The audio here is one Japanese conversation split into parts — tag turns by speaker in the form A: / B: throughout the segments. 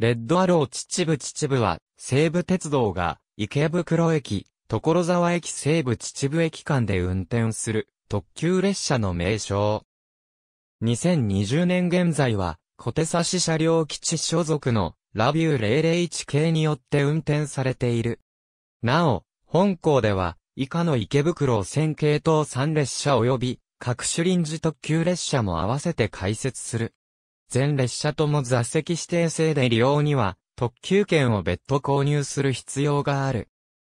A: レッドアロー秩父秩父は、西武鉄道が、池袋駅、所沢駅西武秩父駅間で運転する、特急列車の名称。2020年現在は、小手差し車両基地所属の、ラビュー001系によって運転されている。なお、本校では、以下の池袋線系統3列車及び、各種臨時特急列車も合わせて開設する。全列車とも座席指定制で利用には、特急券を別途購入する必要がある。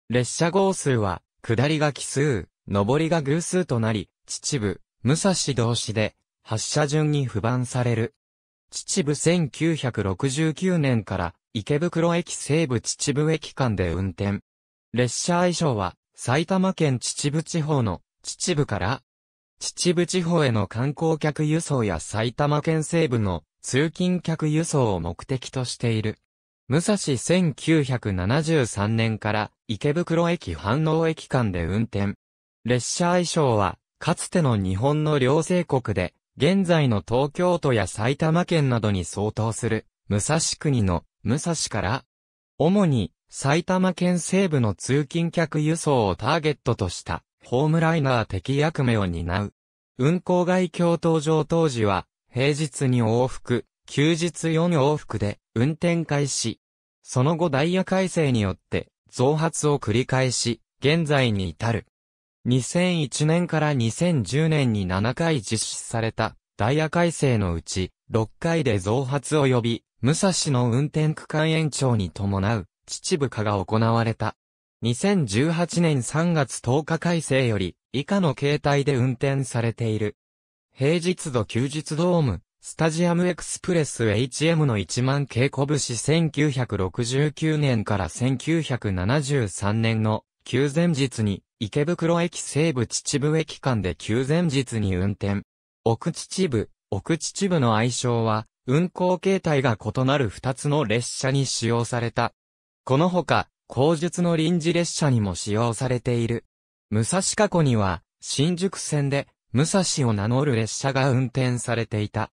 A: 列車号数は、下りが奇数、上りが偶数となり、秩父、武蔵同士で、発車順に不番される。秩父1969年から、池袋駅西部秩父駅間で運転。列車愛称は、埼玉県秩父地方の、秩父から、秩父地方への観光客輸送や埼玉県西部の通勤客輸送を目的としている。武蔵1973年から池袋駅反応駅間で運転。列車愛称は、かつての日本の両西国で、現在の東京都や埼玉県などに相当する、武蔵国の武蔵から、主に埼玉県西部の通勤客輸送をターゲットとした、ホームライナー的役目を担う。運行外共東上当時は、平日に往復、休日4往復で運転開始。その後ダイヤ改正によって増発を繰り返し、現在に至る。2001年から2010年に7回実施されたダイヤ改正のうち6回で増発及び武蔵の運転区間延長に伴う秩父化が行われた。2018年3月10日改正より以下の形態で運転されている。平日度休日ドーム、スタジアムエクスプレス HM の1万稽古ぶし1969年から1973年の休前日に池袋駅西部秩父駅間で休前日に運転。奥秩父、奥秩父の愛称は運行形態が異なる2つの列車に使用された。このほか、後述の臨時列車にも使用されている。武蔵加古には、新宿線で、武蔵を名乗る列車が運転されていた。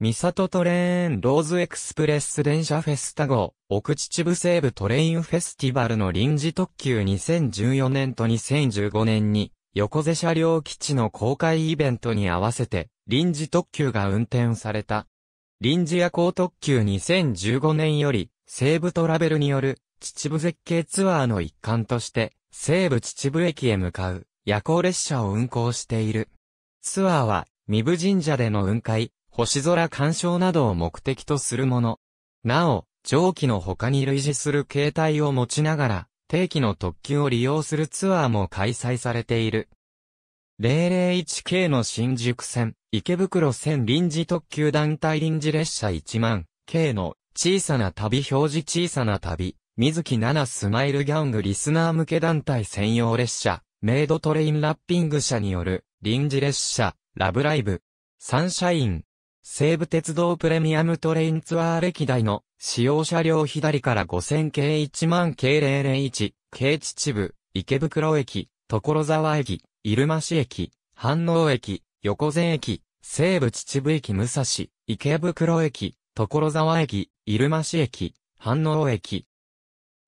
A: 三里トレーンローズエクスプレス電車フェスタ号、奥秩父西部トレインフェスティバルの臨時特急2014年と2015年に、横瀬車両基地の公開イベントに合わせて、臨時特急が運転された。臨時夜行特急2015年より、西部トラベルによる、秩父絶景ツアーの一環として、西部秩父駅へ向かう、夜行列車を運行している。ツアーは、三部神社での雲海、星空鑑賞などを目的とするもの。なお、蒸気の他に類似する形態を持ちながら、定期の特急を利用するツアーも開催されている。001系の新宿線、池袋線臨時特急団体臨時列車1万、系の小さな旅表示小さな旅、水木奈々スマイルギャングリスナー向け団体専用列車、メイドトレインラッピング社による臨時列車、ラブライブ、サンシャイン、西武鉄道プレミアムトレインツアー歴代の使用車両左から5000系1万系001、系秩父、池袋駅、所沢駅、入間市駅、飯能駅、横前駅、西武秩父駅武蔵、池袋駅、所沢駅、入間市駅、飯能駅。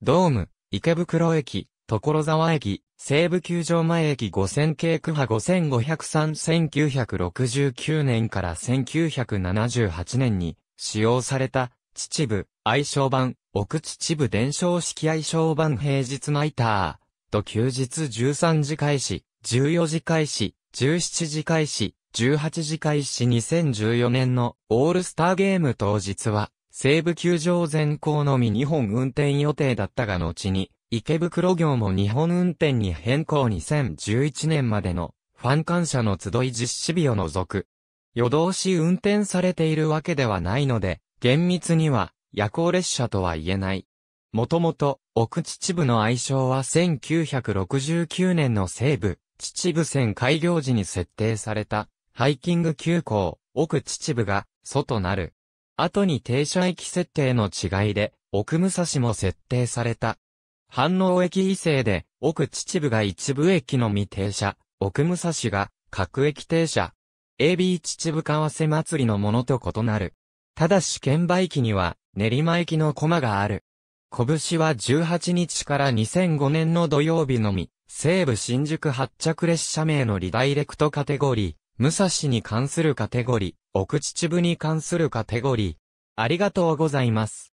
A: ドーム、池袋駅、所沢駅、西武球場前駅5000系区派5503-1969年から1978年に使用された、秩父、愛称版、奥秩父伝承式愛称版平日ナイター、と休日13時開始、14時開始、17時開始、18時開始2014年のオールスターゲーム当日は、西武球場全校のみ2本運転予定だったが後に、池袋業も日本運転に変更2011年までのファン感謝の集い実施日を除く。夜通し運転されているわけではないので、厳密には夜行列車とは言えない。もともと、奥秩父の愛称は1969年の西部、秩父線開業時に設定された、ハイキング急行、奥秩父が、外なる。後に停車駅設定の違いで、奥武蔵も設定された。反応駅異性で、奥秩父が一部駅のみ停車、奥武蔵が各駅停車。AB 秩父川瀬祭りのものと異なる。ただし券売機には練馬駅の駒がある。拳は18日から2005年の土曜日のみ、西武新宿発着列車名のリダイレクトカテゴリー、武蔵に関するカテゴリー、奥秩父に関するカテゴリー。ありがとうございます。